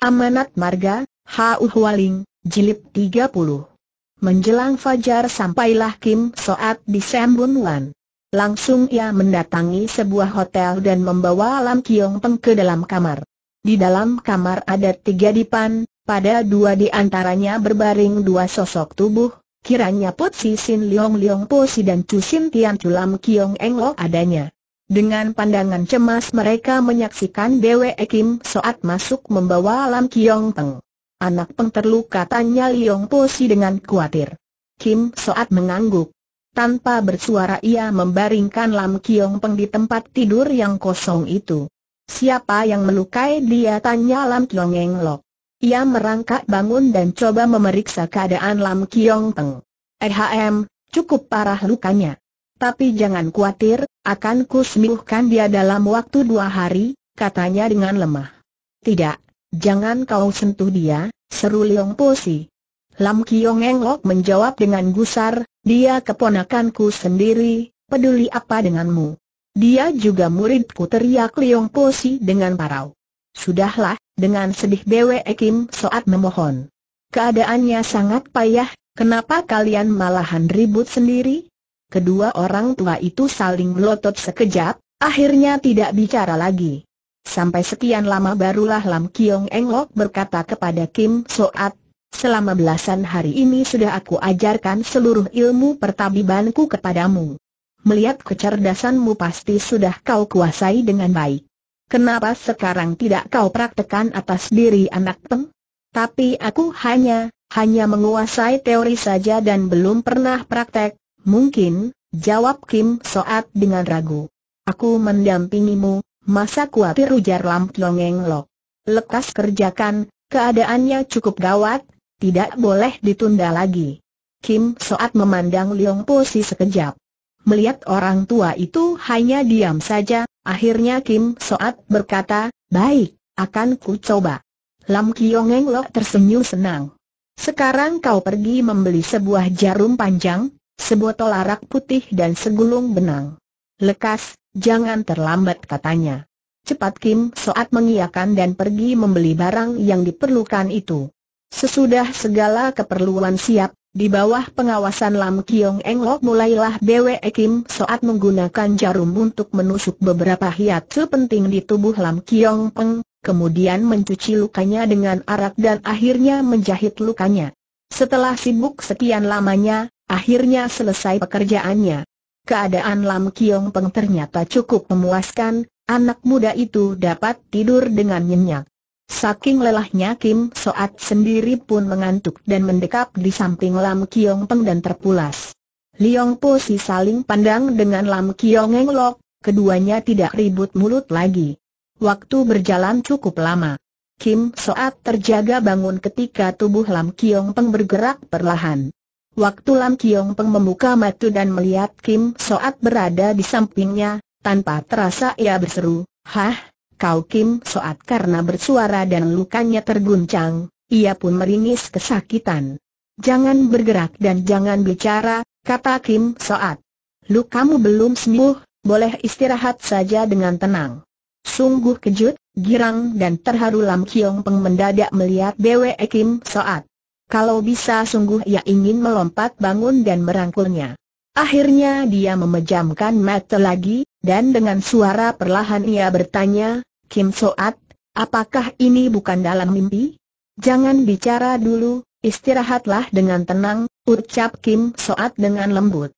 Amanat Marga, H.U. Hualing, Jilid 30. Menjelang fajar sampailah Kim Soat di Sembun Wan. Langsung ia mendatangi sebuah hotel dan membawa Lam Kiong Peng ke dalam kamar. Di dalam kamar ada tiga dipan, pada dua di antaranya berbaring dua sosok tubuh, kiranya Pot Si Sin Liong Liong Po Si dan Cusin Tian Chulam Kiong Eng Lo oh adanya. Dengan pandangan cemas mereka menyaksikan Bwe Kim saat masuk membawa Lam Kiong Peng. Anak Peng terluka tanya Liong Posi dengan khawatir. Kim saat mengangguk. Tanpa bersuara ia membaringkan Lam Kiong Peng di tempat tidur yang kosong itu. Siapa yang melukai dia tanya Lam Kiong Eng Lok. Ia merangkak bangun dan coba memeriksa keadaan Lam Kiong Peng. Eh, cukup parah lukanya. Tapi jangan khawatir, akan sembuhkan dia dalam waktu dua hari, katanya dengan lemah. Tidak, jangan kau sentuh dia, seru Leong Posi. Lam Kiong Engok menjawab dengan gusar, dia keponakanku sendiri, peduli apa denganmu? Dia juga muridku teriak Leong Posi dengan parau. Sudahlah, dengan sedih Bwe Kim saat memohon. Keadaannya sangat payah, kenapa kalian malahan ribut sendiri? Kedua orang tua itu saling melotot sekejap, akhirnya tidak bicara lagi. Sampai sekian lama barulah Lam Kiong Engok berkata kepada Kim Soat, Selama belasan hari ini sudah aku ajarkan seluruh ilmu pertabibanku kepadamu. Melihat kecerdasanmu pasti sudah kau kuasai dengan baik. Kenapa sekarang tidak kau praktekan atas diri anak peng? Tapi aku hanya, hanya menguasai teori saja dan belum pernah praktek, Mungkin, jawab Kim Soat dengan ragu. Aku mendampingimu, masa kuatir ujar Lam Tiong Eng Lok. Lekas kerjakan, keadaannya cukup gawat, tidak boleh ditunda lagi. Kim Soat memandang Leong si sekejap. Melihat orang tua itu hanya diam saja, akhirnya Kim Soat berkata, baik, akan ku coba. Lam Kiong Eng Lok tersenyum senang. Sekarang kau pergi membeli sebuah jarum panjang, sebotol arak putih dan segulung benang. Lekas, jangan terlambat katanya. Cepat Kim Soat mengiyakan dan pergi membeli barang yang diperlukan itu. Sesudah segala keperluan siap, di bawah pengawasan Lam Kiong Eng Lok mulailah Bwe Kim Soat menggunakan jarum untuk menusuk beberapa hiat penting di tubuh Lam Kiong Peng, kemudian mencuci lukanya dengan arak dan akhirnya menjahit lukanya. Setelah sibuk sekian lamanya, Akhirnya selesai pekerjaannya. Keadaan Lam Kiong Peng ternyata cukup memuaskan, anak muda itu dapat tidur dengan nyenyak. Saking lelahnya Kim Soat sendiri pun mengantuk dan mendekap di samping Lam Kiong Peng dan terpulas. Liong Po Si saling pandang dengan Lam Kiong Eng Lok, keduanya tidak ribut mulut lagi. Waktu berjalan cukup lama. Kim Soat terjaga bangun ketika tubuh Lam Kiong Peng bergerak perlahan. Waktu Lam Kiong Peng membuka mata dan melihat Kim Soat berada di sampingnya, tanpa terasa ia berseru, Hah, kau Kim Soat karena bersuara dan lukanya terguncang, ia pun meringis kesakitan. Jangan bergerak dan jangan bicara, kata Kim Soat. Lukamu belum sembuh, boleh istirahat saja dengan tenang. Sungguh kejut, girang dan terharu Lam Kiong Peng mendadak melihat Bwe Kim Soat. Kalau bisa sungguh ia ingin melompat bangun dan merangkulnya. Akhirnya dia memejamkan mata lagi, dan dengan suara perlahan ia bertanya, Kim Soat, apakah ini bukan dalam mimpi? Jangan bicara dulu, istirahatlah dengan tenang, ucap Kim Soat dengan lembut.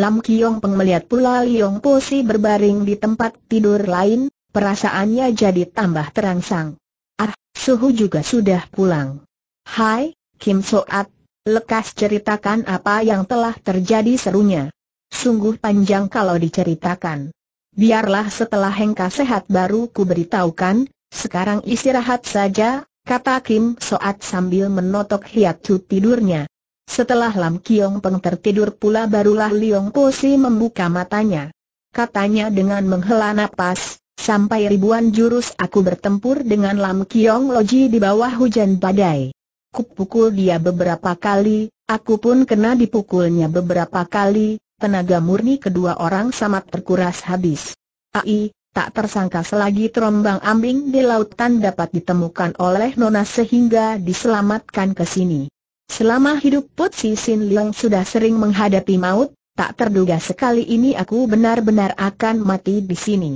Lam Kiong Peng melihat pula Liong si berbaring di tempat tidur lain, perasaannya jadi tambah terangsang. Ah, Suhu juga sudah pulang. Hai, Kim Soat, lekas ceritakan apa yang telah terjadi serunya. Sungguh panjang kalau diceritakan. Biarlah setelah Hengka sehat baru ku beritahukan, sekarang istirahat saja, kata Kim Soat sambil menotok hiatu tidurnya. Setelah Lam Kiong Peng tertidur pula barulah Liong si membuka matanya. Katanya dengan menghela nafas, sampai ribuan jurus aku bertempur dengan Lam Kiong Loji di bawah hujan badai kupukul dia beberapa kali, aku pun kena dipukulnya beberapa kali, tenaga murni kedua orang sama terkuras habis. Ai, tak tersangka selagi terombang ambing di lautan dapat ditemukan oleh Nona sehingga diselamatkan ke sini. Selama hidup Put Si Sin Leong sudah sering menghadapi maut, tak terduga sekali ini aku benar-benar akan mati di sini.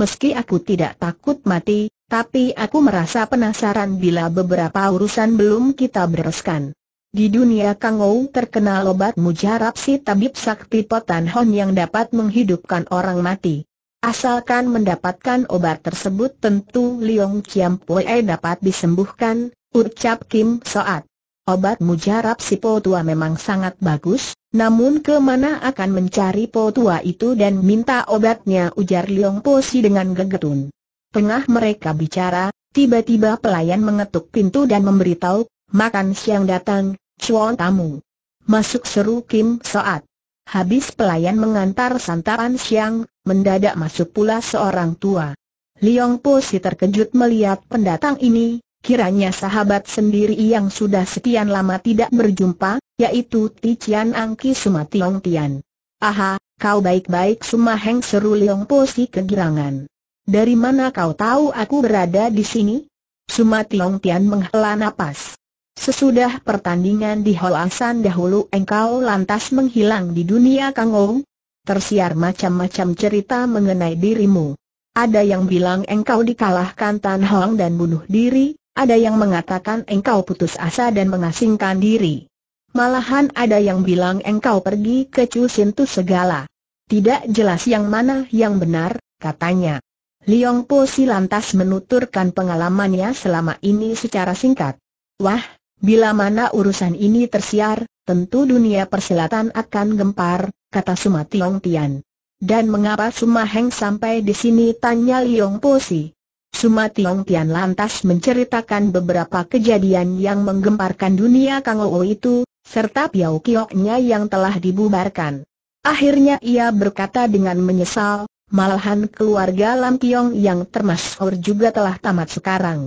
Meski aku tidak takut mati, tapi aku merasa penasaran bila beberapa urusan belum kita bereskan. Di dunia Kangou terkenal obat mujarab si tabib sakti Potan Hon yang dapat menghidupkan orang mati. Asalkan mendapatkan obat tersebut tentu Liong Kiam Pue dapat disembuhkan, ucap Kim Soat. Obat mujarab si Po Tua memang sangat bagus, namun kemana akan mencari Po Tua itu dan minta obatnya ujar Liong Po Si dengan gegetun. Tengah mereka bicara, tiba-tiba pelayan mengetuk pintu dan memberitahu, makan siang datang, cuan tamu. Masuk seru Kim Soat. Habis pelayan mengantar santapan siang, mendadak masuk pula seorang tua. Liong Po si terkejut melihat pendatang ini, kiranya sahabat sendiri yang sudah sekian lama tidak berjumpa, yaitu Ti Angki Angki Tiong Tian. Aha, kau baik-baik Sumaheng seru Liong Po si kegirangan. Dari mana kau tahu aku berada di sini? Sumati Long Tian menghela napas. Sesudah pertandingan di Holasan dahulu engkau lantas menghilang di dunia Ong? Tersiar macam-macam cerita mengenai dirimu. Ada yang bilang engkau dikalahkan Tan Hong dan bunuh diri, ada yang mengatakan engkau putus asa dan mengasingkan diri. Malahan ada yang bilang engkau pergi ke Chu Sintu segala. Tidak jelas yang mana yang benar, katanya. Liong Po Si lantas menuturkan pengalamannya selama ini secara singkat. Wah, bila mana urusan ini tersiar, tentu dunia persilatan akan gempar, kata Suma Tiong Tian. Dan mengapa Suma Heng sampai di sini tanya Liong Po Si. Suma Tiong Tian lantas menceritakan beberapa kejadian yang menggemparkan dunia Kang Oo itu, serta Piao Kioknya yang telah dibubarkan. Akhirnya ia berkata dengan menyesal, Malahan keluarga Lam Kiong yang termasuk juga telah tamat sekarang.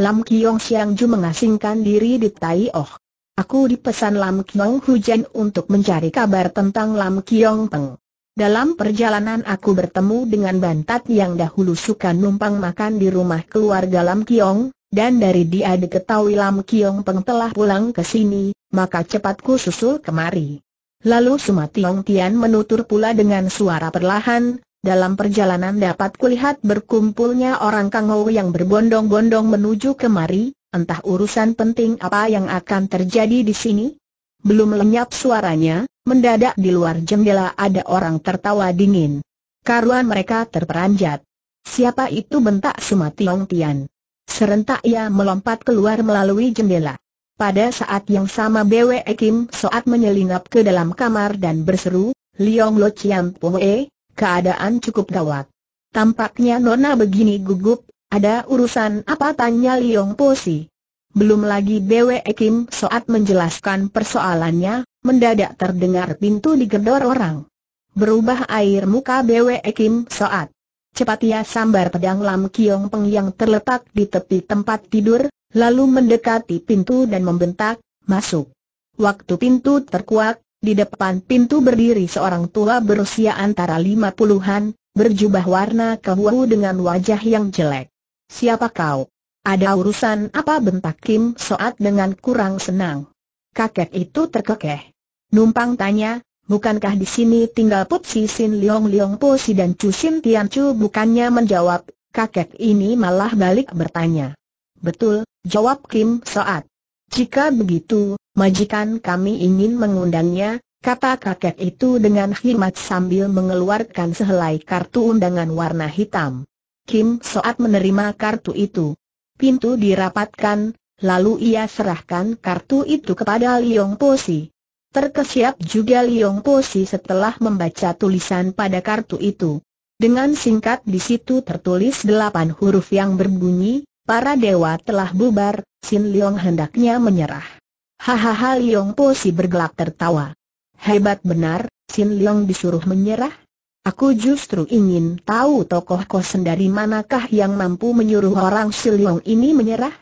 Lam Kiong Siang Ju mengasingkan diri di Tai Oh. Aku dipesan Lam Kiong Hujan untuk mencari kabar tentang Lam Kiong Peng. Dalam perjalanan aku bertemu dengan Bantat yang dahulu suka numpang makan di rumah keluarga Lam Kiong, dan dari dia diketahui Lam Kiong Peng telah pulang ke sini, maka cepatku susul kemari. Lalu Sumationg Tian menutur pula dengan suara perlahan, dalam perjalanan dapat kulihat berkumpulnya orang kangau yang berbondong-bondong menuju kemari, entah urusan penting apa yang akan terjadi di sini. Belum lenyap suaranya, mendadak di luar jendela ada orang tertawa dingin. Karuan mereka terperanjat. Siapa itu bentak Sumati Long Tian? Serentak ia melompat keluar melalui jendela. Pada saat yang sama Bwe Kim Soat menyelinap ke dalam kamar dan berseru, Liong Lo Chiam Poe, keadaan cukup gawat. Tampaknya Nona begini gugup, ada urusan apa tanya Liong si. Belum lagi Bwe Kim saat menjelaskan persoalannya, mendadak terdengar pintu digedor orang. Berubah air muka Bwe Kim saat Cepat ia sambar pedang Lam Kiong Peng yang terletak di tepi tempat tidur, lalu mendekati pintu dan membentak, masuk. Waktu pintu terkuak, di depan pintu berdiri seorang tua berusia antara lima puluhan, berjubah warna kebuahu dengan wajah yang jelek. Siapa kau? Ada urusan apa bentak Kim Soat dengan kurang senang? Kakek itu terkekeh. Numpang tanya, bukankah di sini tinggal Put Si Sin Leong Leong Po Si dan Cu Sin Tian Chu bukannya menjawab, kakek ini malah balik bertanya. Betul, jawab Kim Soat. Jika begitu, Majikan kami ingin mengundangnya, kata kakek itu dengan hikmat sambil mengeluarkan sehelai kartu undangan warna hitam. Kim saat menerima kartu itu. Pintu dirapatkan, lalu ia serahkan kartu itu kepada Liong si. Terkesiap juga Liong si setelah membaca tulisan pada kartu itu. Dengan singkat di situ tertulis delapan huruf yang berbunyi, para dewa telah bubar, Sin Liong hendaknya menyerah. Hahaha Liong Po si bergelak tertawa. Hebat benar, Sin Liong disuruh menyerah? Aku justru ingin tahu tokoh kosen dari manakah yang mampu menyuruh orang Si Liong ini menyerah?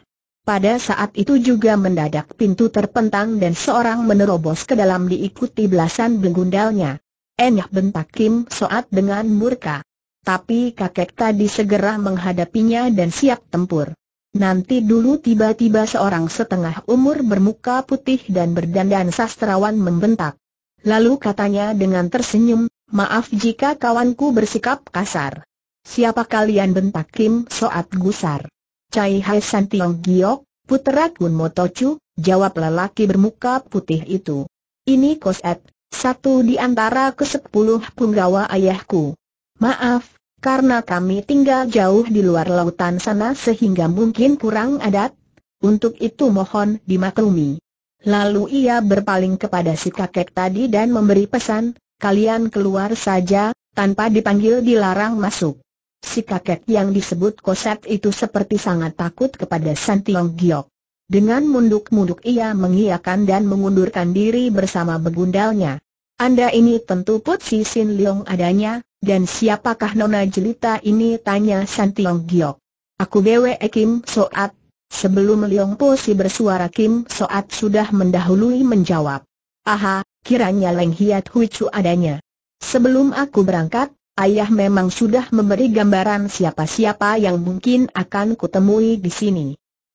Pada saat itu juga mendadak pintu terpentang dan seorang menerobos ke dalam diikuti belasan begundalnya. Enyah bentak Kim Soat dengan murka. Tapi kakek tadi segera menghadapinya dan siap tempur. Nanti dulu tiba-tiba seorang setengah umur bermuka putih dan berdandan sastrawan membentak. Lalu katanya dengan tersenyum, maaf jika kawanku bersikap kasar. Siapa kalian bentak Kim Soat Gusar? Cai Hai San Tiong Giok, putera Kun Motochu, jawab lelaki bermuka putih itu. Ini Kosat, satu di antara kesepuluh punggawa ayahku. Maaf, karena kami tinggal jauh di luar lautan sana sehingga mungkin kurang adat, untuk itu mohon dimaklumi. Lalu ia berpaling kepada si kakek tadi dan memberi pesan, kalian keluar saja, tanpa dipanggil dilarang masuk. Si kakek yang disebut Koset itu seperti sangat takut kepada Santiong Giok. Dengan munduk-munduk ia mengiakan dan mengundurkan diri bersama begundalnya. Anda ini tentu Si Sin Leong adanya, dan siapakah Nona Jelita ini? Tanya Santiong Giok. Aku Bwe Kim Soat. Sebelum Leong Po si bersuara Kim Soat sudah mendahului menjawab. Aha, kiranya Leng Hiat Hui Chu adanya. Sebelum aku berangkat, ayah memang sudah memberi gambaran siapa-siapa yang mungkin akan kutemui di sini.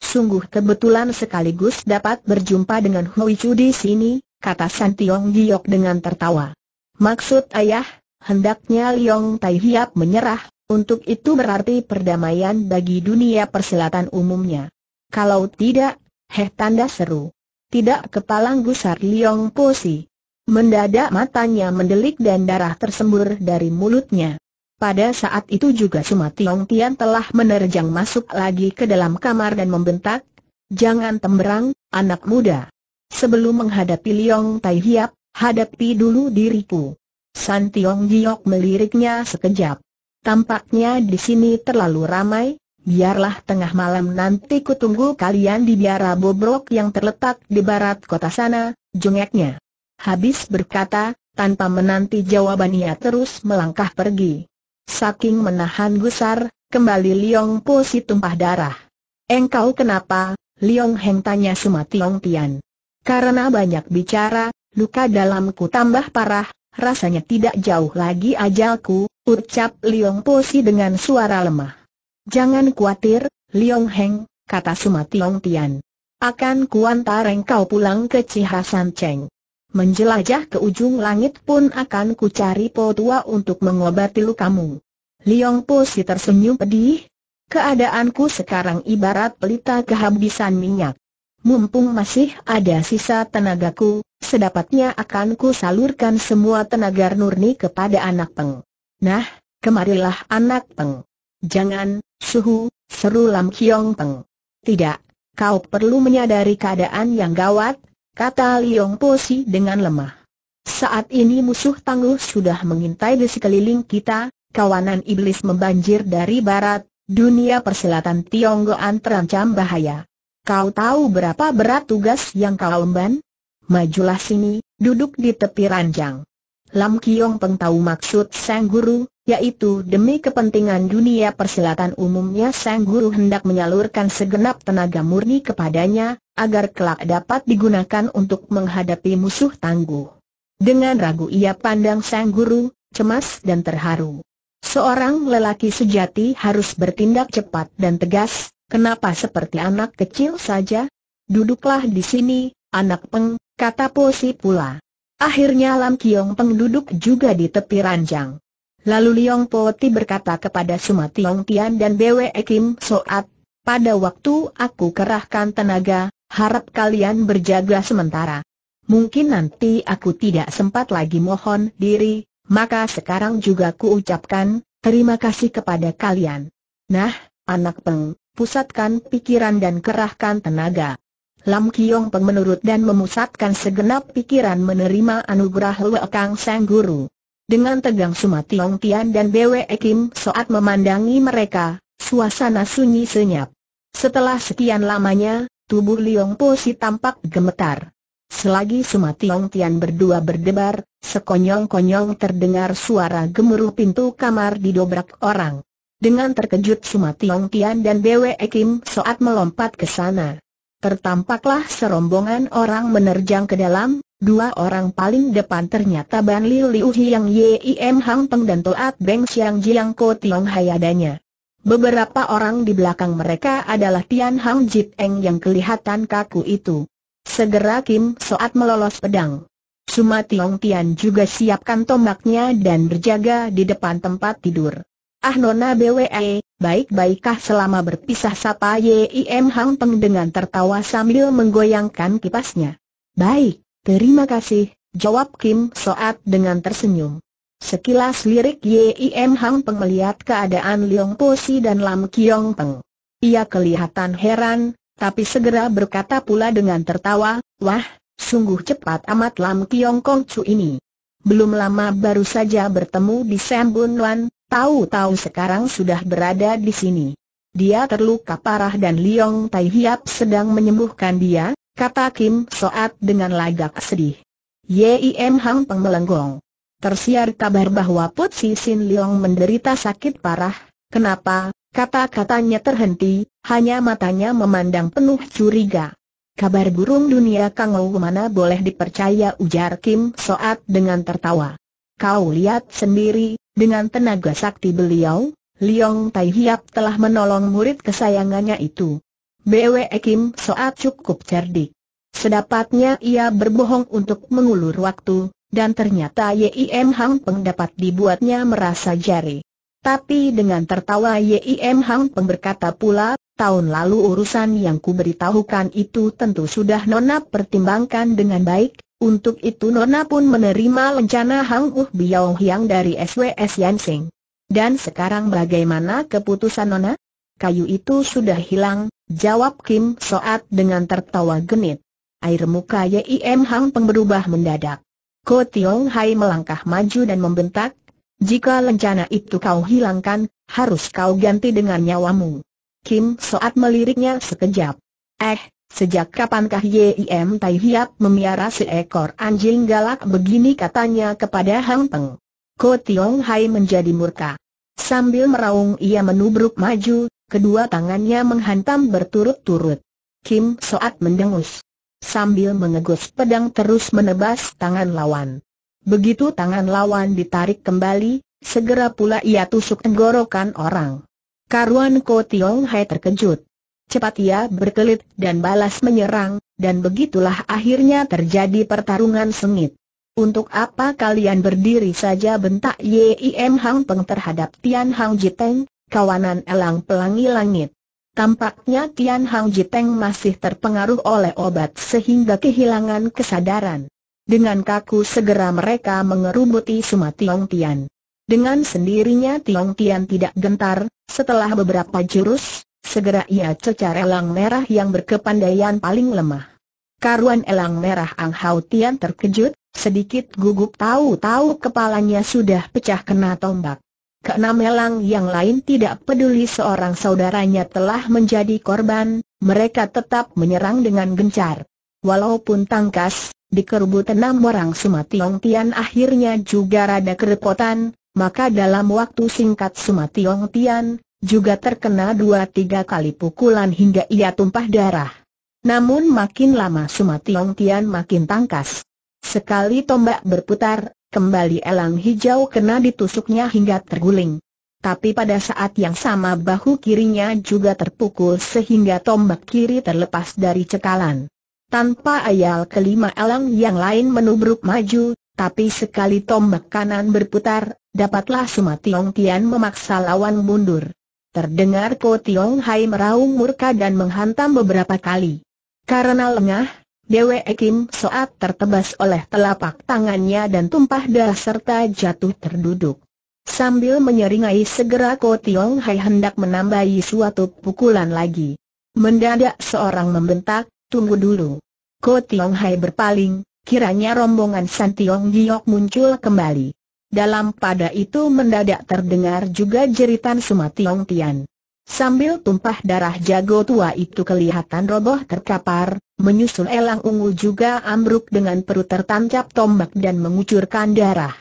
Sungguh kebetulan sekaligus dapat berjumpa dengan Hui Chu di sini, kata Santiong Giok dengan tertawa. Maksud ayah, Hendaknya Liong Tai Hiap menyerah, untuk itu berarti perdamaian bagi dunia perselatan umumnya. Kalau tidak, heh tanda seru. Tidak kepalang gusar Liong Posi. Mendadak matanya mendelik dan darah tersembur dari mulutnya. Pada saat itu juga Suma Tiong Tian telah menerjang masuk lagi ke dalam kamar dan membentak, Jangan temberang, anak muda. Sebelum menghadapi Liong Tai Hiap, hadapi dulu diriku. San Tiong Giok meliriknya sekejap. Tampaknya di sini terlalu ramai, biarlah tengah malam nanti kutunggu kalian di biara bobrok yang terletak di barat kota sana, jengeknya. Habis berkata, tanpa menanti jawaban ia terus melangkah pergi. Saking menahan gusar, kembali Liong Po si tumpah darah. Engkau kenapa? Liong Heng tanya Sumationg Tian. Karena banyak bicara, luka dalamku tambah parah, Rasanya tidak jauh lagi ajalku, ucap Liong Si dengan suara lemah. Jangan khawatir, Liong Heng, kata Tiong Tian. Akan kuantar engkau pulang ke Cihasan Cheng. Menjelajah ke ujung langit pun akan kucari po tua untuk mengobati lukamu. Liong Si tersenyum pedih. Keadaanku sekarang ibarat pelita kehabisan minyak. Mumpung masih ada sisa tenagaku, sedapatnya akan ku salurkan semua tenaga nurni kepada anak peng. Nah, kemarilah anak peng. Jangan, suhu, seru Lam Kiong Peng. Tidak, kau perlu menyadari keadaan yang gawat, kata Liong Si dengan lemah. Saat ini musuh tangguh sudah mengintai di sekeliling kita, kawanan iblis membanjir dari barat, dunia perselatan Tionggoan terancam bahaya. Kau tahu berapa berat tugas yang kau emban? majulah sini, duduk di tepi ranjang. Lam Kiong Peng tahu maksud Sang Guru, yaitu demi kepentingan dunia persilatan umumnya Sang Guru hendak menyalurkan segenap tenaga murni kepadanya, agar kelak dapat digunakan untuk menghadapi musuh tangguh. Dengan ragu ia pandang Sang Guru, cemas dan terharu. Seorang lelaki sejati harus bertindak cepat dan tegas, kenapa seperti anak kecil saja? Duduklah di sini, anak peng, kata Posi pula. Akhirnya Lam Kiong Peng duduk juga di tepi ranjang. Lalu Liong Poti berkata kepada Suma Tiong Tian dan Bwe Kim Soat, pada waktu aku kerahkan tenaga, harap kalian berjaga sementara. Mungkin nanti aku tidak sempat lagi mohon diri, maka sekarang juga kuucapkan, terima kasih kepada kalian. Nah, anak peng, pusatkan pikiran dan kerahkan tenaga. Lam Kiong Peng menurut dan memusatkan segenap pikiran menerima anugerah Hwe Kang Sang Guru. Dengan tegang Suma Tiong Tian dan Bwe Kim saat memandangi mereka, suasana sunyi senyap. Setelah sekian lamanya, tubuh Liong Po Si tampak gemetar. Selagi Suma Tiong Tian berdua berdebar, sekonyong-konyong terdengar suara gemuruh pintu kamar didobrak orang. Dengan terkejut Suma Tiong Tian dan Bwe Kim saat melompat ke sana tertampaklah serombongan orang menerjang ke dalam, dua orang paling depan ternyata Ban Liu Liu Hiang Yim Hang Peng dan Toat Beng Xiang Jiang Ko Tiong Hayadanya. Beberapa orang di belakang mereka adalah Tian Hang Jit Eng yang kelihatan kaku itu. Segera Kim Soat melolos pedang. Suma Tiong Tian juga siapkan tombaknya dan berjaga di depan tempat tidur. Ah Nona BWE, Baik-baikkah selama berpisah sapa Yim Hang Peng dengan tertawa sambil menggoyangkan kipasnya. Baik, terima kasih, jawab Kim Soat dengan tersenyum. Sekilas lirik Yim Hang Peng melihat keadaan Leong Si dan Lam Kiong Peng. Ia kelihatan heran, tapi segera berkata pula dengan tertawa, Wah, sungguh cepat amat Lam Kiong Kong Chu ini. Belum lama baru saja bertemu di Wan, Tahu-tahu sekarang sudah berada di sini. Dia terluka parah dan Liong Tai Hiap sedang menyembuhkan dia, kata Kim Soat dengan lagak sedih. Yim Hang Peng melenggong. Tersiar kabar bahwa Put Si Sin Liong menderita sakit parah, kenapa, kata-katanya terhenti, hanya matanya memandang penuh curiga. Kabar burung dunia Kang Ou mana boleh dipercaya ujar Kim Soat dengan tertawa. Kau lihat sendiri, dengan tenaga sakti beliau, Liong Tai Hiap telah menolong murid kesayangannya itu. BW Kim Soat cukup cerdik. Sedapatnya ia berbohong untuk mengulur waktu, dan ternyata Yim Hang Peng dapat dibuatnya merasa jari. Tapi dengan tertawa Yim Hang Peng berkata pula, tahun lalu urusan yang kuberitahukan itu tentu sudah Nona pertimbangkan dengan baik, untuk itu Nona pun menerima lencana Hang Uh Biao Hiang dari SWS Yansing. Dan sekarang bagaimana keputusan Nona? Kayu itu sudah hilang, jawab Kim Soat dengan tertawa genit. Air muka Yim Hang Peng berubah mendadak. Ko Tiong Hai melangkah maju dan membentak, jika lencana itu kau hilangkan, harus kau ganti dengan nyawamu. Kim Soat meliriknya sekejap. Eh, Sejak kapankah Yim Tai Hiap memiara seekor anjing galak begini katanya kepada Hang Peng. Ko Tiong Hai menjadi murka. Sambil meraung ia menubruk maju, kedua tangannya menghantam berturut-turut. Kim Soat mendengus. Sambil mengegus pedang terus menebas tangan lawan. Begitu tangan lawan ditarik kembali, segera pula ia tusuk tenggorokan orang. Karuan Ko Tiong Hai terkejut. Cepat ia berkelit dan balas menyerang, dan begitulah akhirnya terjadi pertarungan sengit. Untuk apa kalian berdiri saja bentak Yim Hang Peng terhadap Tian Hang Jiteng, kawanan elang pelangi langit. Tampaknya Tian Hang Jiteng masih terpengaruh oleh obat sehingga kehilangan kesadaran. Dengan kaku segera mereka mengerubuti semua Tiong Tian. Dengan sendirinya Tiong Tian tidak gentar, setelah beberapa jurus, Segera ia cecar elang merah yang berkepandaian paling lemah. Karuan elang merah Ang Hao Tian terkejut, sedikit gugup tahu-tahu kepalanya sudah pecah kena tombak. Keenam melang yang lain tidak peduli seorang saudaranya telah menjadi korban, mereka tetap menyerang dengan gencar. Walaupun tangkas, dikerubut enam orang Sumationg Tian akhirnya juga rada kerepotan, maka dalam waktu singkat Sumationg Tian, juga terkena dua tiga kali pukulan hingga ia tumpah darah. Namun makin lama Sumationg Tian makin tangkas. Sekali tombak berputar, kembali elang hijau kena ditusuknya hingga terguling. Tapi pada saat yang sama bahu kirinya juga terpukul sehingga tombak kiri terlepas dari cekalan. Tanpa ayal kelima elang yang lain menubruk maju, tapi sekali tombak kanan berputar, dapatlah Sumationg Tian memaksa lawan mundur. Terdengar Ko Tiong Hai meraung murka dan menghantam beberapa kali. Karena lengah, Dewa Ekim Soat tertebas oleh telapak tangannya dan tumpah darah serta jatuh terduduk. Sambil menyeringai segera Ko Tiong Hai hendak menambahi suatu pukulan lagi. Mendadak seorang membentak, tunggu dulu. Ko Tiong Hai berpaling, kiranya rombongan San Tiong Giok muncul kembali. Dalam pada itu mendadak terdengar juga jeritan Sumationg Tian. Sambil tumpah darah jago tua itu kelihatan roboh terkapar, menyusul elang ungu juga ambruk dengan perut tertancap tombak dan mengucurkan darah.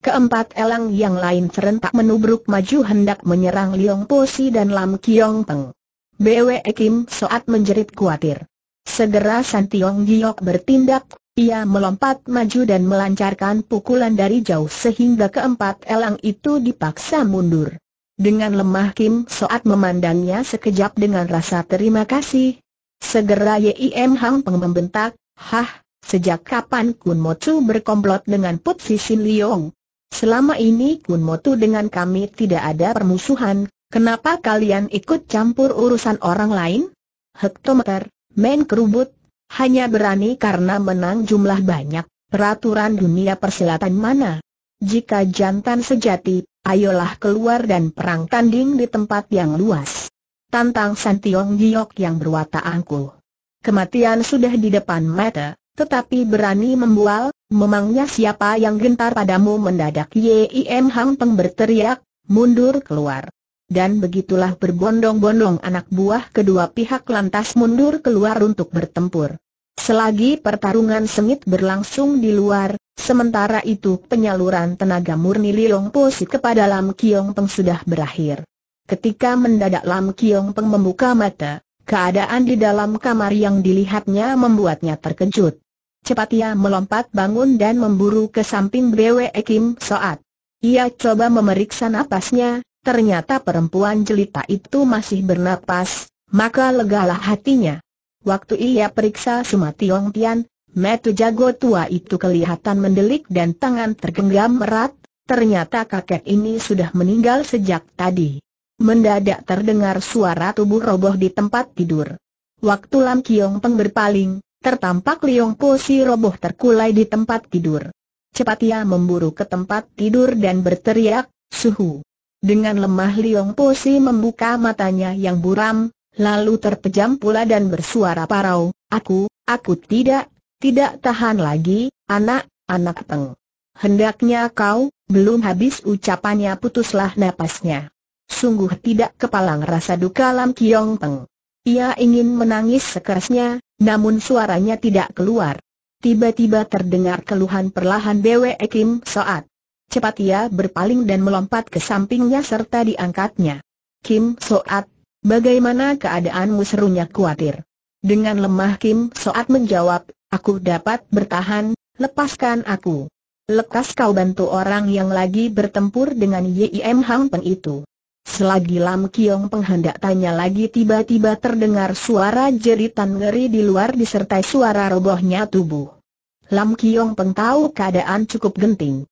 Keempat elang yang lain serentak menubruk maju hendak menyerang Liong Posi dan Lam Kiong Peng. Bwe Kim Soat menjerit khawatir. Segera Santiong Giok bertindak, ia melompat maju dan melancarkan pukulan dari jauh sehingga keempat elang itu dipaksa mundur. Dengan lemah Kim Soat memandangnya sekejap dengan rasa terima kasih. Segera Yim Hang Peng membentak, Hah, sejak kapan Kun Motu berkomplot dengan Put Sin Liong? Selama ini Kun Motu dengan kami tidak ada permusuhan, kenapa kalian ikut campur urusan orang lain? Hektometer, main kerubut, hanya berani karena menang jumlah banyak, peraturan dunia persilatan mana? Jika jantan sejati, ayolah keluar dan perang tanding di tempat yang luas. Tantang Santiong Giok yang berwatak angkuh. Kematian sudah di depan mata, tetapi berani membual, memangnya siapa yang gentar padamu mendadak Yim Hang Peng berteriak, mundur keluar dan begitulah berbondong-bondong anak buah kedua pihak lantas mundur keluar untuk bertempur. Selagi pertarungan sengit berlangsung di luar, sementara itu penyaluran tenaga murni Lilong Posi kepada Lam Kiong Peng sudah berakhir. Ketika mendadak Lam Kiong Peng membuka mata, keadaan di dalam kamar yang dilihatnya membuatnya terkejut. Cepat ia melompat bangun dan memburu ke samping Bwe Kim Soat. Ia coba memeriksa napasnya, ternyata perempuan jelita itu masih bernapas, maka legalah hatinya. Waktu ia periksa Suma Tiong Tian, metu jago tua itu kelihatan mendelik dan tangan tergenggam erat, ternyata kakek ini sudah meninggal sejak tadi. Mendadak terdengar suara tubuh roboh di tempat tidur. Waktu Lam Kiong Peng berpaling, tertampak Liong Po si roboh terkulai di tempat tidur. Cepat ia memburu ke tempat tidur dan berteriak, Suhu! Dengan lemah Liong Po Si membuka matanya yang buram, lalu terpejam pula dan bersuara parau, Aku, aku tidak, tidak tahan lagi, anak, anak teng. Hendaknya kau, belum habis ucapannya putuslah napasnya. Sungguh tidak kepalang rasa duka Lam Kiong Peng. Ia ingin menangis sekerasnya, namun suaranya tidak keluar. Tiba-tiba terdengar keluhan perlahan Bwe Kim saat. Cepat ia berpaling dan melompat ke sampingnya serta diangkatnya. Kim Soat, bagaimana keadaanmu serunya kuatir. Dengan lemah Kim Soat menjawab, aku dapat bertahan, lepaskan aku. Lekas kau bantu orang yang lagi bertempur dengan Yim Hang Peng itu. Selagi Lam Kiong Peng hendak tanya lagi tiba-tiba terdengar suara jeritan ngeri di luar disertai suara robohnya tubuh. Lam Kiong Peng tahu keadaan cukup genting.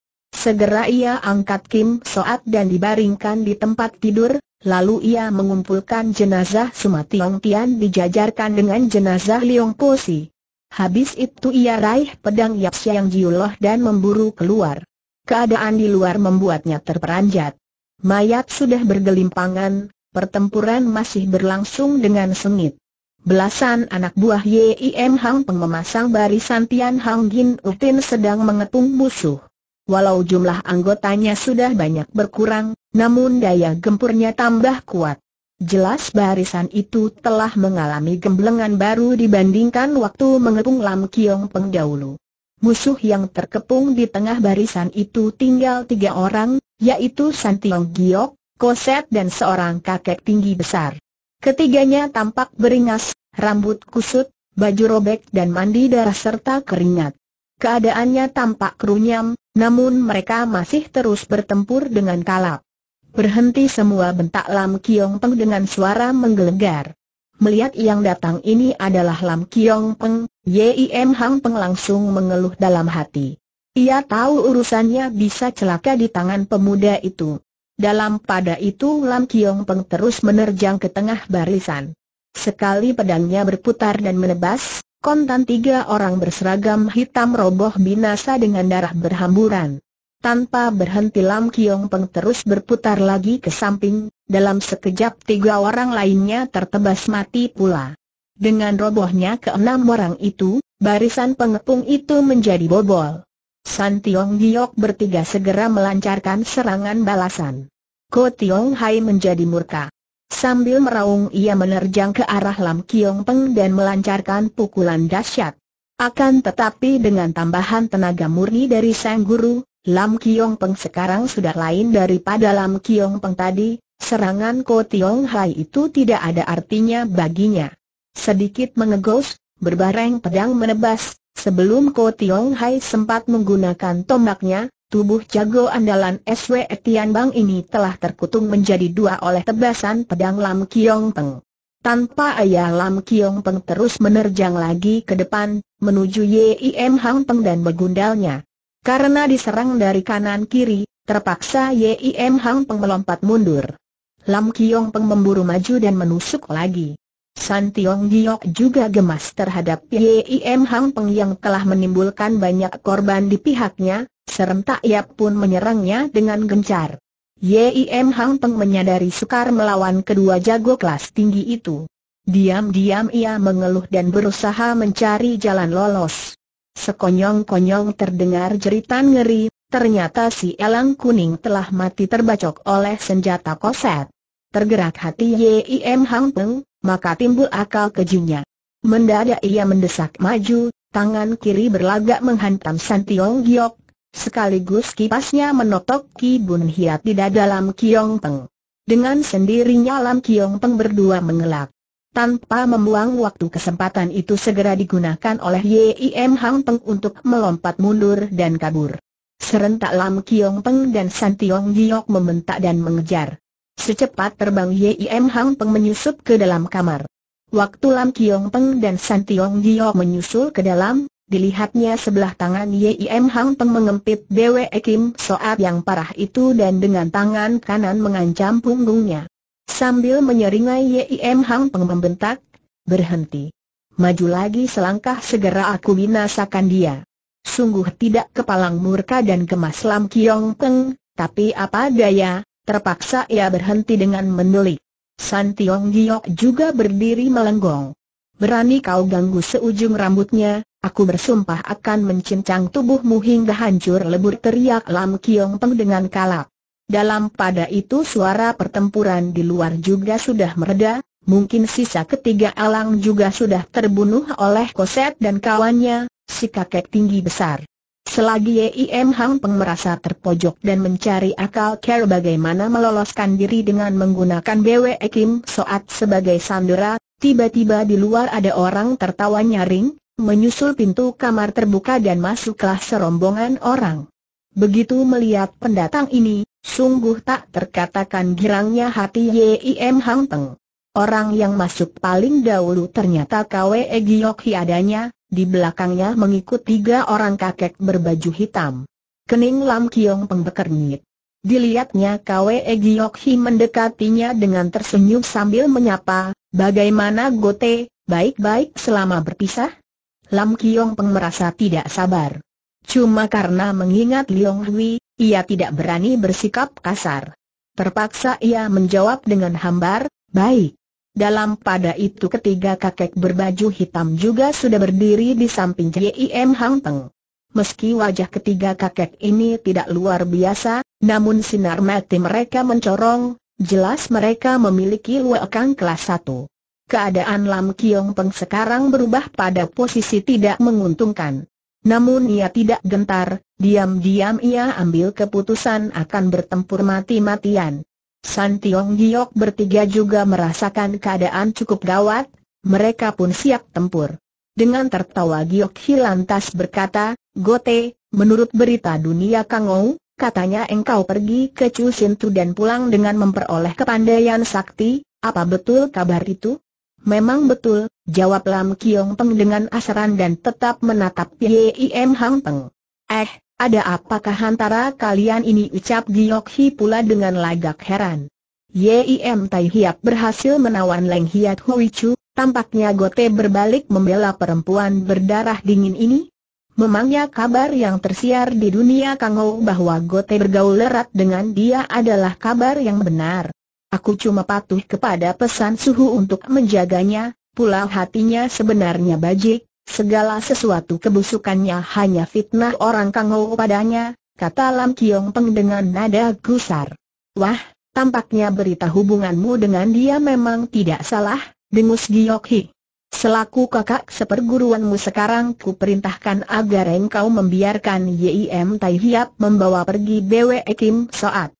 Segera ia angkat Kim Soat dan dibaringkan di tempat tidur, lalu ia mengumpulkan jenazah Sumationg Tian dijajarkan dengan jenazah Liong Si. Habis itu ia raih pedang Yap Siang Jiuloh dan memburu keluar. Keadaan di luar membuatnya terperanjat. Mayat sudah bergelimpangan, pertempuran masih berlangsung dengan sengit. Belasan anak buah Yim Hang pengemasang memasang barisan Tian Hang Gin Utin sedang mengepung musuh. Walau jumlah anggotanya sudah banyak berkurang, namun daya gempurnya tambah kuat. Jelas barisan itu telah mengalami gemblengan baru dibandingkan waktu mengepung Lam Kiong Peng dahulu. Musuh yang terkepung di tengah barisan itu tinggal tiga orang, yaitu Tiong Giok, Koset dan seorang kakek tinggi besar. Ketiganya tampak beringas, rambut kusut, baju robek dan mandi darah serta keringat. Keadaannya tampak kerunyam, namun mereka masih terus bertempur dengan kalap. Berhenti semua bentak Lam Kiong Peng dengan suara menggelegar. Melihat yang datang ini adalah Lam Kiong Peng, Yim Hang Peng langsung mengeluh dalam hati. Ia tahu urusannya bisa celaka di tangan pemuda itu. Dalam pada itu Lam Kiong Peng terus menerjang ke tengah barisan. Sekali pedangnya berputar dan menebas, kontan tiga orang berseragam hitam roboh binasa dengan darah berhamburan. Tanpa berhenti Lam Kiong Peng terus berputar lagi ke samping, dalam sekejap tiga orang lainnya tertebas mati pula. Dengan robohnya keenam orang itu, barisan pengepung itu menjadi bobol. San Tiong Giok bertiga segera melancarkan serangan balasan. Ko Tiong Hai menjadi murka. Sambil meraung ia menerjang ke arah Lam Kiong Peng dan melancarkan pukulan dahsyat. Akan tetapi dengan tambahan tenaga murni dari sang guru, Lam Kiong Peng sekarang sudah lain daripada Lam Kiong Peng tadi, serangan Ko Tiong Hai itu tidak ada artinya baginya. Sedikit mengegos, berbareng pedang menebas, sebelum Ko Tiong Hai sempat menggunakan tombaknya, tubuh jago andalan SW Etian Bang ini telah terkutung menjadi dua oleh tebasan pedang Lam Kiong Peng. Tanpa ayah Lam Kiong Peng terus menerjang lagi ke depan, menuju Yim Hang Peng dan begundalnya. Karena diserang dari kanan kiri, terpaksa Yim Hang Peng melompat mundur. Lam Kiong Peng memburu maju dan menusuk lagi. San Tiong Giok juga gemas terhadap Yim Hang Peng yang telah menimbulkan banyak korban di pihaknya, Serentak ia pun menyerangnya dengan gencar. Yim Hang Peng menyadari sukar melawan kedua jago kelas tinggi itu. Diam-diam ia mengeluh dan berusaha mencari jalan lolos. Sekonyong-konyong terdengar jeritan ngeri, ternyata si elang kuning telah mati terbacok oleh senjata koset. Tergerak hati Yim Hang Peng, maka timbul akal kejunya. Mendadak ia mendesak maju, tangan kiri berlagak menghantam San Tiong Giok, Sekaligus kipasnya menotok Ki Bun Hiat di dada Lam Kiong Peng. Dengan sendirinya Lam Kiong Peng berdua mengelak. Tanpa membuang waktu kesempatan itu segera digunakan oleh Yim Hang Peng untuk melompat mundur dan kabur. Serentak Lam Kiong Peng dan San Tiong Giok membentak dan mengejar. Secepat terbang Yim Hang Peng menyusup ke dalam kamar. Waktu Lam Kiong Peng dan San Tiong Giok menyusul ke dalam, Dilihatnya sebelah tangan Yim Hang Peng mengempit Bwe Kim Soat yang parah itu dan dengan tangan kanan mengancam punggungnya. Sambil menyeringai Yim Hang Peng membentak, berhenti. Maju lagi selangkah segera aku binasakan dia. Sungguh tidak kepalang murka dan gemas Lam Kiong Peng, tapi apa daya, terpaksa ia berhenti dengan mendelik. San Tiong Giok juga berdiri melenggong. Berani kau ganggu seujung rambutnya, Aku bersumpah akan mencincang tubuhmu hingga hancur lebur teriak Lam Kiong Peng dengan kalap. Dalam pada itu suara pertempuran di luar juga sudah mereda, mungkin sisa ketiga alang juga sudah terbunuh oleh Koset dan kawannya, si kakek tinggi besar. Selagi Yim Hang Peng merasa terpojok dan mencari akal care bagaimana meloloskan diri dengan menggunakan BW Kim Soat sebagai sandera, tiba-tiba di luar ada orang tertawa nyaring, menyusul pintu kamar terbuka dan masuklah serombongan orang. Begitu melihat pendatang ini, sungguh tak terkatakan girangnya hati Yim Hang Teng. Orang yang masuk paling dahulu ternyata Kwe Giok adanya, di belakangnya mengikut tiga orang kakek berbaju hitam. Kening Lam Kiong Peng Dilihatnya Kwe Giok mendekatinya dengan tersenyum sambil menyapa, bagaimana Gote, baik-baik selama berpisah? Lam Kiong Peng merasa tidak sabar. Cuma karena mengingat Liong Hui, ia tidak berani bersikap kasar. Terpaksa ia menjawab dengan hambar, baik. Dalam pada itu ketiga kakek berbaju hitam juga sudah berdiri di samping J.I.M. Hang Teng. Meski wajah ketiga kakek ini tidak luar biasa, namun sinar mati mereka mencorong, jelas mereka memiliki luakang kelas satu keadaan Lam Kiong Peng sekarang berubah pada posisi tidak menguntungkan. Namun ia tidak gentar, diam-diam ia ambil keputusan akan bertempur mati-matian. San Tiong Giok bertiga juga merasakan keadaan cukup gawat, mereka pun siap tempur. Dengan tertawa Giok Hilantas berkata, Gote, menurut berita dunia Kangou, katanya engkau pergi ke Chu dan pulang dengan memperoleh kepandaian sakti, apa betul kabar itu? Memang betul, jawab Lam Kiong Peng dengan asaran dan tetap menatap Yim Hang Peng. Eh, ada apakah antara kalian ini ucap Giok Hi pula dengan lagak heran. Yim Tai Hiap berhasil menawan Leng Hiat Hui Chu, tampaknya Gote berbalik membela perempuan berdarah dingin ini? Memangnya kabar yang tersiar di dunia Kangou bahwa Gote bergaul erat dengan dia adalah kabar yang benar. Aku cuma patuh kepada pesan suhu untuk menjaganya, pula hatinya sebenarnya bajik, segala sesuatu kebusukannya hanya fitnah orang kangau padanya, kata Lam Kiong Peng dengan nada gusar. Wah, tampaknya berita hubunganmu dengan dia memang tidak salah, dengus Giyok Hi. Selaku kakak seperguruanmu sekarang ku perintahkan agar engkau membiarkan Yim Tai Hiap membawa pergi Bwe Kim Soat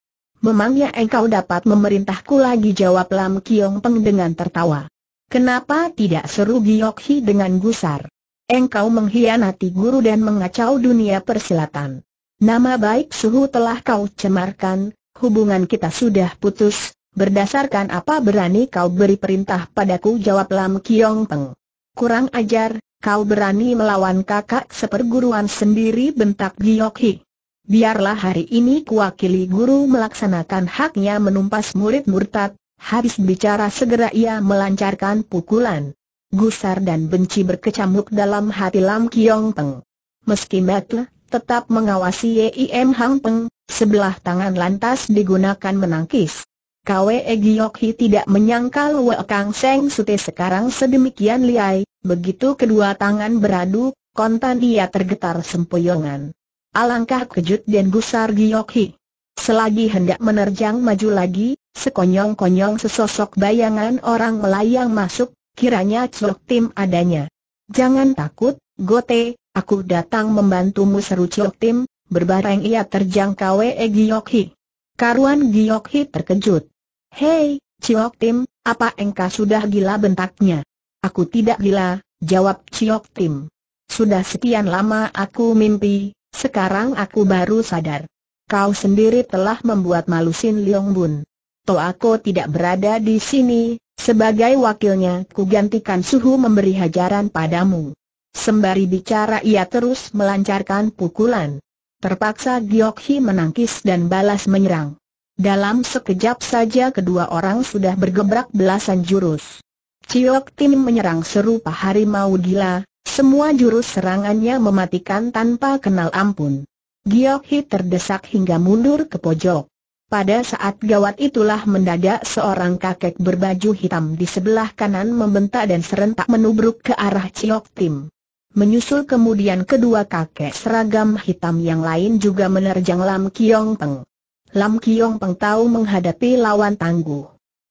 memangnya engkau dapat memerintahku lagi jawab Lam Kiong Peng dengan tertawa. Kenapa tidak seru Giok Hi dengan gusar? Engkau mengkhianati guru dan mengacau dunia persilatan. Nama baik suhu telah kau cemarkan, hubungan kita sudah putus, berdasarkan apa berani kau beri perintah padaku jawab Lam Kiong Peng. Kurang ajar, kau berani melawan kakak seperguruan sendiri bentak Giok Hi biarlah hari ini kuwakili guru melaksanakan haknya menumpas murid murtad, habis bicara segera ia melancarkan pukulan. Gusar dan benci berkecamuk dalam hati Lam Kiong Peng. Meski Matle tetap mengawasi Yim Hang Peng, sebelah tangan lantas digunakan menangkis. Kwe Hi tidak menyangkal Kang Seng Sute sekarang sedemikian liai, begitu kedua tangan beradu, kontan dia tergetar sempoyongan. Alangkah kejut dan gusar Giok Selagi hendak menerjang maju lagi, sekonyong-konyong sesosok bayangan orang melayang masuk, kiranya Chok Tim adanya. Jangan takut, Gote, aku datang membantumu seru Chok Tim, berbareng ia terjang KWE Giok Karuan Giok terkejut. Hei, Chok Tim, apa engkau sudah gila bentaknya? Aku tidak gila, jawab Chok Tim. Sudah sekian lama aku mimpi, sekarang aku baru sadar. Kau sendiri telah membuat malu Sin Leong Bun. Toh aku tidak berada di sini, sebagai wakilnya ku gantikan suhu memberi hajaran padamu. Sembari bicara ia terus melancarkan pukulan. Terpaksa Giok Hi menangkis dan balas menyerang. Dalam sekejap saja kedua orang sudah bergebrak belasan jurus. Ciok Tim menyerang serupa harimau gila, semua jurus serangannya mematikan tanpa kenal ampun. Giok Hi terdesak hingga mundur ke pojok. Pada saat gawat itulah mendadak seorang kakek berbaju hitam di sebelah kanan membentak dan serentak menubruk ke arah Ciok Tim. Menyusul kemudian kedua kakek seragam hitam yang lain juga menerjang Lam Kiong Peng. Lam Kiong Peng tahu menghadapi lawan tangguh.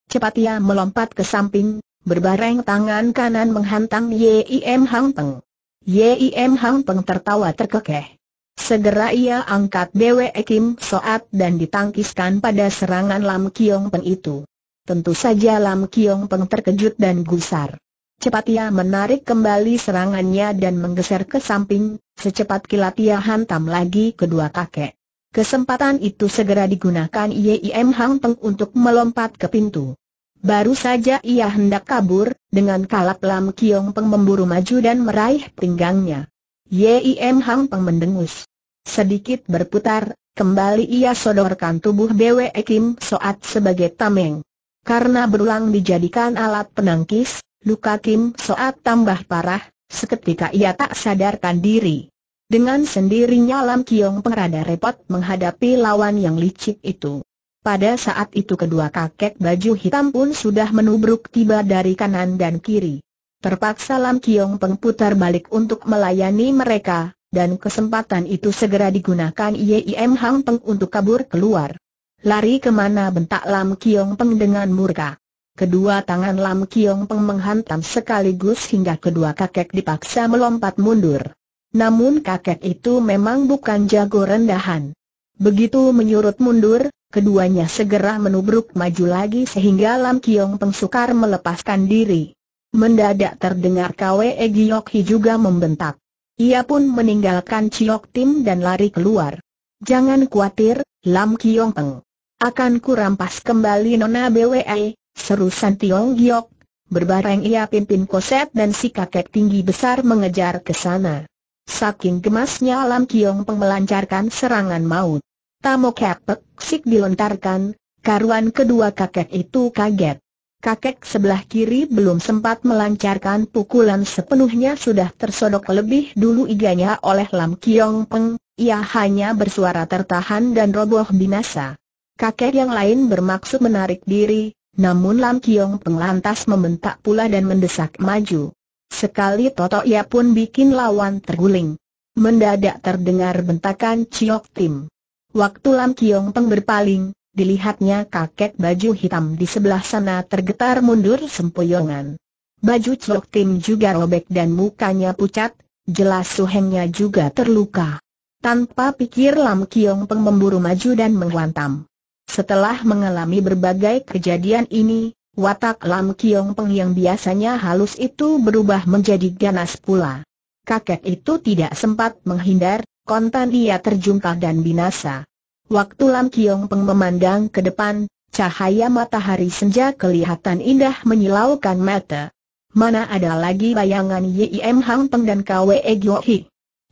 Cepat ia melompat ke samping, Berbareng tangan kanan menghantam Yim Hang Peng. Yim Hang Peng tertawa terkekeh. Segera ia angkat Bwe Kim Soat dan ditangkiskan pada serangan Lam Kiong Peng itu. Tentu saja Lam Kiong Peng terkejut dan gusar. Cepat ia menarik kembali serangannya dan menggeser ke samping, secepat kilat ia hantam lagi kedua kakek. Kesempatan itu segera digunakan Yim Hang Peng untuk melompat ke pintu. Baru saja ia hendak kabur, dengan kalap Lam Kiong Peng memburu maju dan meraih pinggangnya. Yim Hang Peng mendengus. Sedikit berputar, kembali ia sodorkan tubuh Bwe Kim Soat sebagai tameng. Karena berulang dijadikan alat penangkis, luka Kim Soat tambah parah, seketika ia tak sadarkan diri. Dengan sendirinya Lam Kiong Peng rada repot menghadapi lawan yang licik itu. Pada saat itu kedua kakek baju hitam pun sudah menubruk tiba dari kanan dan kiri. Terpaksa Lam Kiong Peng putar balik untuk melayani mereka, dan kesempatan itu segera digunakan Yim Hang Peng untuk kabur keluar. Lari kemana bentak Lam Kiong Peng dengan murka. Kedua tangan Lam Kiong Peng menghantam sekaligus hingga kedua kakek dipaksa melompat mundur. Namun kakek itu memang bukan jago rendahan. Begitu menyurut mundur, keduanya segera menubruk maju lagi sehingga Lam Kiong Peng sukar melepaskan diri. Mendadak terdengar Kwe Giok Hi juga membentak. Ia pun meninggalkan Chiok Tim dan lari keluar. Jangan khawatir, Lam Kiong Peng. Akan kurampas kembali Nona BWE, seru San Tiong Giok. Berbareng ia pimpin koset dan si kakek tinggi besar mengejar ke sana. Saking gemasnya Lam Kiong Peng melancarkan serangan maut. Tamo kepek, sik dilontarkan, karuan kedua kakek itu kaget. Kakek sebelah kiri belum sempat melancarkan pukulan sepenuhnya sudah tersodok lebih dulu iganya oleh Lam Kiong Peng, ia hanya bersuara tertahan dan roboh binasa. Kakek yang lain bermaksud menarik diri, namun Lam Kiong Peng lantas membentak pula dan mendesak maju. Sekali toto ia pun bikin lawan terguling. Mendadak terdengar bentakan Ciok Tim. Waktu Lam Kiong Peng berpaling, dilihatnya kakek baju hitam di sebelah sana tergetar mundur sempoyongan. Baju Cok Tim juga robek dan mukanya pucat, jelas suhengnya juga terluka. Tanpa pikir Lam Kiong Peng memburu maju dan menghantam. Setelah mengalami berbagai kejadian ini, watak Lam Kiong Peng yang biasanya halus itu berubah menjadi ganas pula. Kakek itu tidak sempat menghindar, kontan ia terjungkal dan binasa. Waktu Lam Kiong Peng memandang ke depan, cahaya matahari senja kelihatan indah menyilaukan mata. Mana ada lagi bayangan Yim Hang Peng dan Kwe Gyo Hi.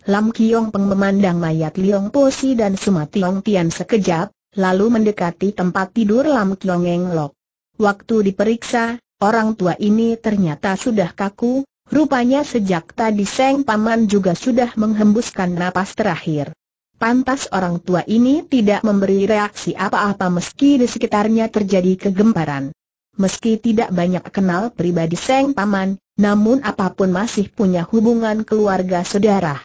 Lam Kiong Peng memandang mayat Liong Po Si dan Sumat Liong Tian sekejap, lalu mendekati tempat tidur Lam Kiong Eng Lok. Waktu diperiksa, orang tua ini ternyata sudah kaku, Rupanya sejak tadi Seng Paman juga sudah menghembuskan napas terakhir. Pantas orang tua ini tidak memberi reaksi apa-apa meski di sekitarnya terjadi kegemparan. Meski tidak banyak kenal pribadi Seng Paman, namun apapun masih punya hubungan keluarga saudara.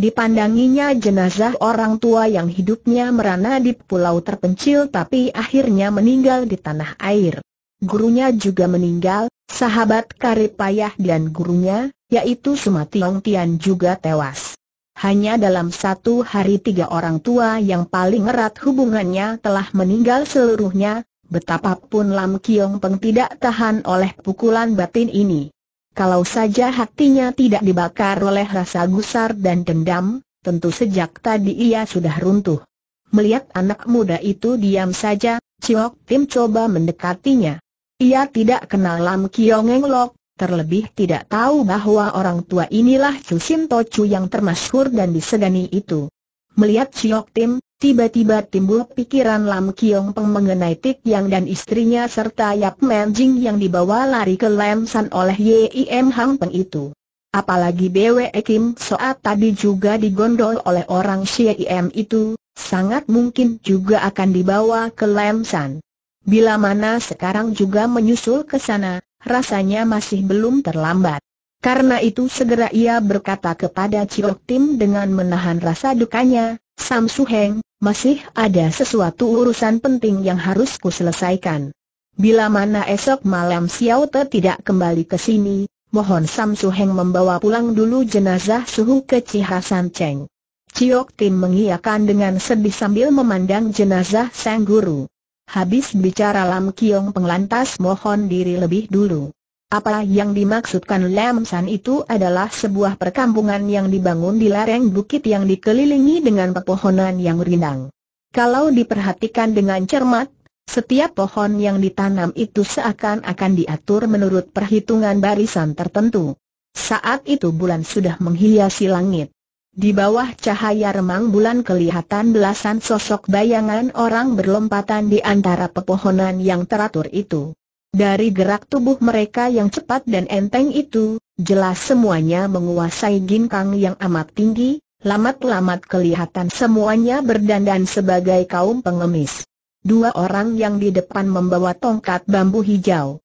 Dipandanginya jenazah orang tua yang hidupnya merana di pulau terpencil tapi akhirnya meninggal di tanah air gurunya juga meninggal, sahabat karib payah dan gurunya, yaitu Sumationg Tian juga tewas. Hanya dalam satu hari tiga orang tua yang paling erat hubungannya telah meninggal seluruhnya, betapapun Lam Kiong Peng tidak tahan oleh pukulan batin ini. Kalau saja hatinya tidak dibakar oleh rasa gusar dan dendam, tentu sejak tadi ia sudah runtuh. Melihat anak muda itu diam saja, Ciok Tim coba mendekatinya. Ia tidak kenal Lam Kiong Eng Lok, terlebih tidak tahu bahwa orang tua inilah Chu Sin To Chu yang termasyhur dan disegani itu. Melihat Chiok Tim, tiba-tiba timbul pikiran Lam Kiong Peng mengenai Tik Yang dan istrinya serta Yap Man Jing yang dibawa lari ke Lam San oleh Yim Hang Peng itu. Apalagi Bwe Kim saat tadi juga digondol oleh orang Yim itu, sangat mungkin juga akan dibawa ke Lam San. Bila mana sekarang juga menyusul ke sana, rasanya masih belum terlambat. Karena itu segera ia berkata kepada Ciok Tim dengan menahan rasa dukanya, Sam Suheng, masih ada sesuatu urusan penting yang harus selesaikan. Bila mana esok malam Xiao Te tidak kembali ke sini, mohon Sam Suheng membawa pulang dulu jenazah Suhu ke Cihasan Cheng. Ciok Tim mengiakan dengan sedih sambil memandang jenazah sang guru. Habis bicara Lam Kiong penglantas mohon diri lebih dulu. Apa yang dimaksudkan Lam San itu adalah sebuah perkampungan yang dibangun di lereng bukit yang dikelilingi dengan pepohonan yang rindang. Kalau diperhatikan dengan cermat, setiap pohon yang ditanam itu seakan-akan diatur menurut perhitungan barisan tertentu. Saat itu bulan sudah menghiasi langit. Di bawah cahaya remang bulan kelihatan belasan sosok bayangan orang berlompatan di antara pepohonan yang teratur itu. Dari gerak tubuh mereka yang cepat dan enteng itu, jelas semuanya menguasai ginkang yang amat tinggi, lamat-lamat kelihatan semuanya berdandan sebagai kaum pengemis. Dua orang yang di depan membawa tongkat bambu hijau.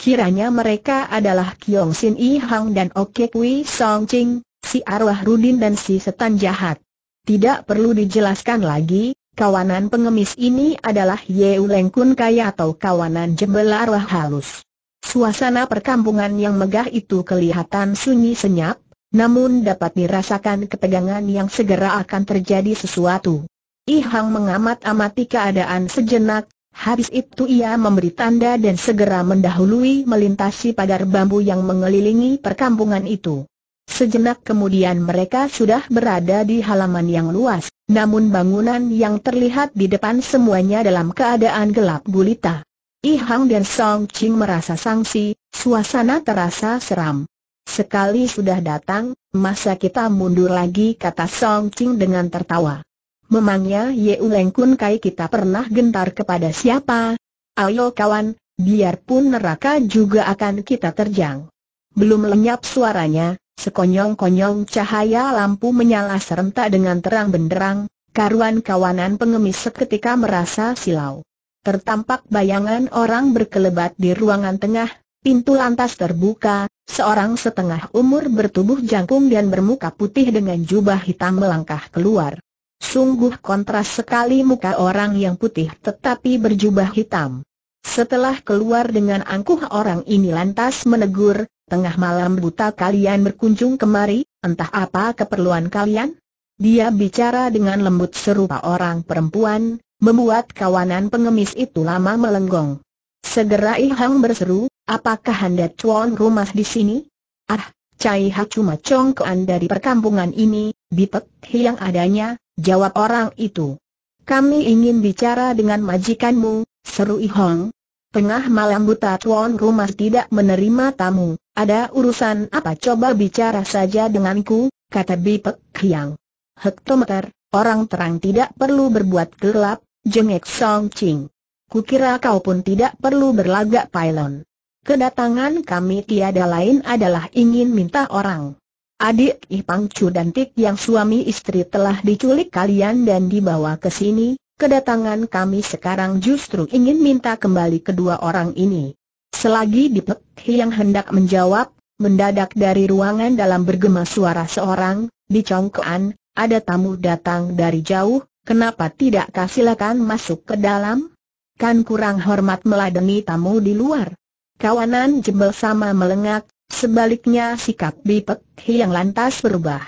Kiranya mereka adalah Kiong Sin Yi Hang dan Oke Kui Song Ching, si arwah Rudin dan si setan jahat. Tidak perlu dijelaskan lagi, kawanan pengemis ini adalah Yeu Lengkun Kaya atau kawanan jebel arwah halus. Suasana perkampungan yang megah itu kelihatan sunyi senyap, namun dapat dirasakan ketegangan yang segera akan terjadi sesuatu. Ihang mengamat-amati keadaan sejenak, habis itu ia memberi tanda dan segera mendahului melintasi pagar bambu yang mengelilingi perkampungan itu. Sejenak kemudian mereka sudah berada di halaman yang luas, namun bangunan yang terlihat di depan semuanya dalam keadaan gelap gulita. I Hang dan Song Qing merasa sangsi, suasana terasa seram. Sekali sudah datang, masa kita mundur lagi kata Song Qing dengan tertawa. Memangnya Ye Uleng Kun Kai kita pernah gentar kepada siapa? Ayo kawan, biarpun neraka juga akan kita terjang. Belum lenyap suaranya, Sekonyong-konyong cahaya lampu menyala serentak dengan terang benderang, karuan kawanan pengemis seketika merasa silau. Tertampak bayangan orang berkelebat di ruangan tengah, pintu lantas terbuka, seorang setengah umur bertubuh jangkung dan bermuka putih dengan jubah hitam melangkah keluar. Sungguh kontras sekali muka orang yang putih tetapi berjubah hitam. Setelah keluar dengan angkuh orang ini lantas menegur, tengah malam buta kalian berkunjung kemari, entah apa keperluan kalian? Dia bicara dengan lembut serupa orang perempuan, membuat kawanan pengemis itu lama melenggong. Segera I berseru, apakah Anda cuan rumah di sini? Ah, Cai Ha cuma congkoan dari perkampungan ini, bipek yang adanya, jawab orang itu. Kami ingin bicara dengan majikanmu, seru I Tengah malam buta tuan rumah tidak menerima tamu, ada urusan apa coba bicara saja denganku, kata Bipek Kiang. Hektometer, orang terang tidak perlu berbuat gelap, jengek Song Ching. Kukira kau pun tidak perlu berlagak pailon. Kedatangan kami tiada lain adalah ingin minta orang. Adik Ipang Chu dan Tik yang suami istri telah diculik kalian dan dibawa ke sini, Kedatangan kami sekarang justru ingin minta kembali kedua orang ini. Selagi di yang hendak menjawab, mendadak dari ruangan dalam bergema suara seorang, di congkoan, ada tamu datang dari jauh, kenapa tidak kasilakan masuk ke dalam? Kan kurang hormat meladeni tamu di luar. Kawanan jebel sama melengak, sebaliknya sikap Bipek yang lantas berubah.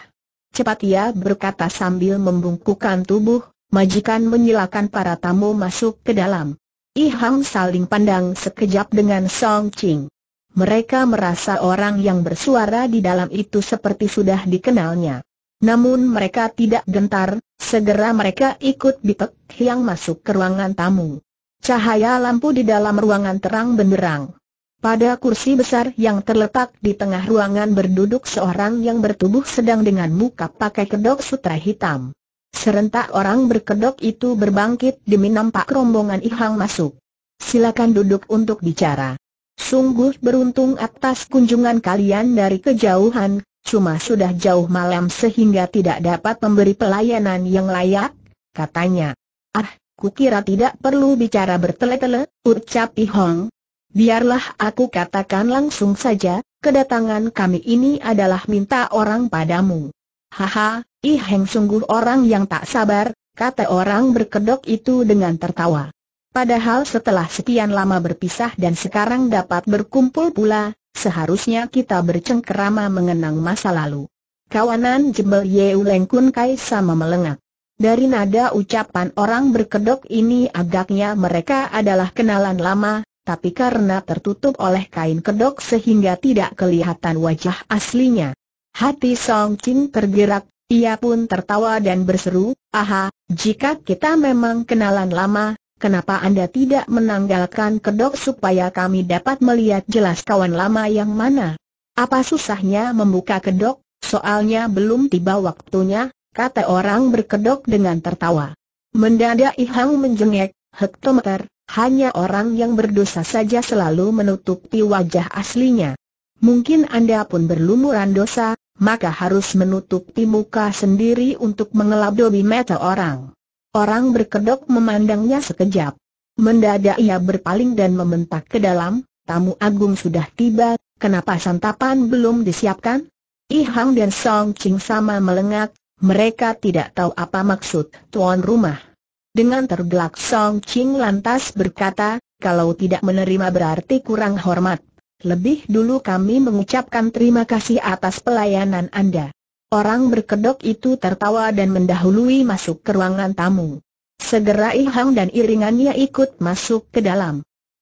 Cepat ia berkata sambil membungkukkan tubuh, majikan menyilakan para tamu masuk ke dalam. I Hang saling pandang sekejap dengan Song Ching. Mereka merasa orang yang bersuara di dalam itu seperti sudah dikenalnya. Namun mereka tidak gentar, segera mereka ikut Bitek yang masuk ke ruangan tamu. Cahaya lampu di dalam ruangan terang benderang. Pada kursi besar yang terletak di tengah ruangan berduduk seorang yang bertubuh sedang dengan muka pakai kedok sutra hitam. Serentak orang berkedok itu berbangkit demi nampak rombongan Ihang masuk. Silakan duduk untuk bicara. Sungguh beruntung atas kunjungan kalian dari kejauhan, cuma sudah jauh malam sehingga tidak dapat memberi pelayanan yang layak, katanya. Ah, kira tidak perlu bicara bertele-tele, ucap Ihong. Biarlah aku katakan langsung saja, kedatangan kami ini adalah minta orang padamu. Haha, Ih Heng sungguh orang yang tak sabar, kata orang berkedok itu dengan tertawa. Padahal setelah sekian lama berpisah dan sekarang dapat berkumpul pula, seharusnya kita bercengkerama mengenang masa lalu. Kawanan jebel Yeu Leng Kun Kai sama melengak. Dari nada ucapan orang berkedok ini agaknya mereka adalah kenalan lama, tapi karena tertutup oleh kain kedok sehingga tidak kelihatan wajah aslinya. Hati Song King tergerak, ia pun tertawa dan berseru, aha, jika kita memang kenalan lama, kenapa Anda tidak menanggalkan kedok supaya kami dapat melihat jelas kawan lama yang mana? Apa susahnya membuka kedok, soalnya belum tiba waktunya, kata orang berkedok dengan tertawa. Mendadak Ihang menjengek, hektometer, hanya orang yang berdosa saja selalu menutupi wajah aslinya. Mungkin Anda pun berlumuran dosa, maka harus menutupi muka sendiri untuk mengelabui mata orang. Orang berkedok memandangnya sekejap. Mendadak ia berpaling dan membentak ke dalam, tamu agung sudah tiba, kenapa santapan belum disiapkan? I Hang dan Song Ching sama melengak, mereka tidak tahu apa maksud tuan rumah. Dengan tergelak Song Ching lantas berkata, kalau tidak menerima berarti kurang hormat. Lebih dulu kami mengucapkan terima kasih atas pelayanan Anda. Orang berkedok itu tertawa dan mendahului masuk ke ruangan tamu. Segera Ihang dan iringannya ikut masuk ke dalam.